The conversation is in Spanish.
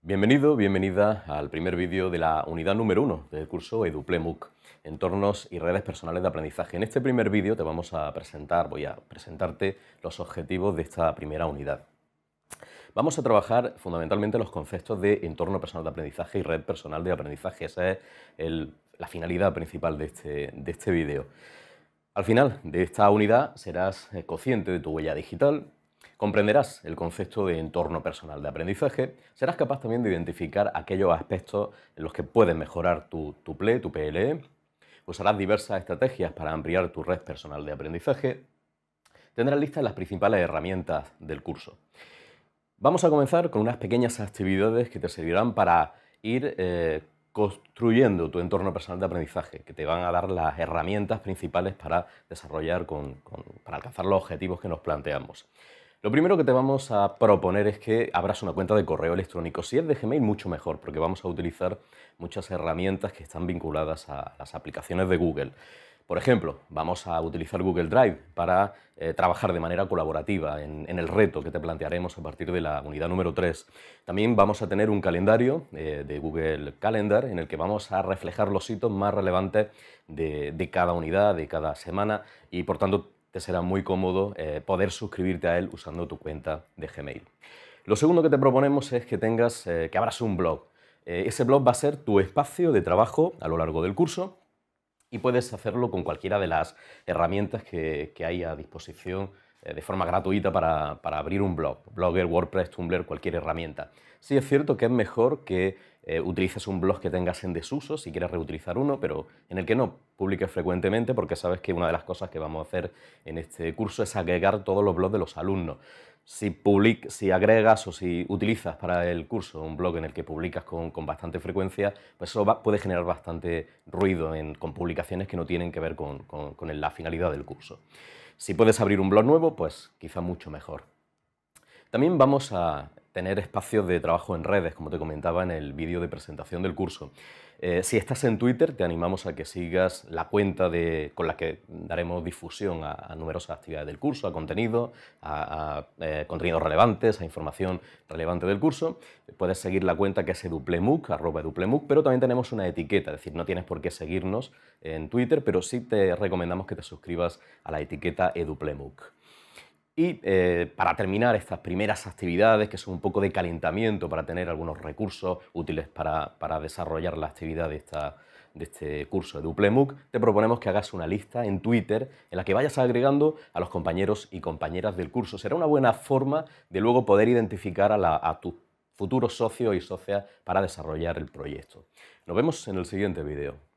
Bienvenido, bienvenida al primer vídeo de la unidad número uno del curso EduPleMOOC, entornos y redes personales de aprendizaje. En este primer vídeo te vamos a presentar, voy a presentarte los objetivos de esta primera unidad. Vamos a trabajar fundamentalmente los conceptos de entorno personal de aprendizaje y red personal de aprendizaje. Esa es la finalidad principal de este, de este vídeo. Al final de esta unidad serás eh, consciente de tu huella digital, Comprenderás el concepto de entorno personal de aprendizaje, serás capaz también de identificar aquellos aspectos en los que puedes mejorar tu, tu PLE, tu PLE, usarás diversas estrategias para ampliar tu red personal de aprendizaje, tendrás listas las principales herramientas del curso. Vamos a comenzar con unas pequeñas actividades que te servirán para ir eh, construyendo tu entorno personal de aprendizaje, que te van a dar las herramientas principales para desarrollar, para alcanzar los objetivos que nos planteamos. Lo primero que te vamos a proponer es que abras una cuenta de correo electrónico. Si es de Gmail, mucho mejor, porque vamos a utilizar muchas herramientas que están vinculadas a las aplicaciones de Google. Por ejemplo, vamos a utilizar Google Drive para eh, trabajar de manera colaborativa en, el reto que te plantearemos a partir de la unidad número 3. También vamos a tener un calendario eh, de Google Calendar en el que vamos a reflejar los hitos más relevantes de, de cada unidad, de cada semana y por tanto te será muy cómodo eh, poder suscribirte a él usando tu cuenta de Gmail. Lo segundo que te proponemos es que tengas, eh, que abras un blog. Eh, ese blog va a ser tu espacio de trabajo a lo largo del curso y puedes hacerlo con cualquiera de las herramientas que, que hay a disposición eh, de forma gratuita para, abrir un blog, Blogger, WordPress, Tumblr, cualquier herramienta. Sí es cierto que es mejor que eh, utilices un blog que tengas en desuso, si quieres reutilizar uno, pero en el que no publiques frecuentemente, porque sabes que una de las cosas que vamos a hacer en este curso es agregar todos los blogs de los alumnos si, public, si agregas o si utilizas para el curso un blog en el que publicas con, bastante frecuencia, pues eso puede generar bastante ruido con publicaciones que no tienen que ver con, la finalidad del curso. Si puedes abrir un blog nuevo, pues quizá mucho mejor. También vamos a tener espacios de trabajo en redes, como te comentaba en el vídeo de presentación del curso. Eh, si estás en Twitter, te animamos a que sigas la cuenta con la que daremos difusión a, numerosas actividades del curso, a contenido, a, eh, contenidos relevantes, a información relevante del curso. Puedes seguir la cuenta que es eduplemuc, arroba eduplemuc, pero también tenemos una etiqueta, es decir, no tienes por qué seguirnos en Twitter, pero sí te recomendamos que te suscribas a la etiqueta eduplemuc. Y eh, para terminar estas primeras actividades, que son un poco de calentamiento para tener algunos recursos útiles para, desarrollar la actividad de, esta, de este curso de Duplemuc, te proponemos que hagas una lista en Twitter en la que vayas agregando a los compañeros y compañeras del curso. Será una buena forma de luego poder identificar a, a tus futuros socios y socias para desarrollar el proyecto. Nos vemos en el siguiente video.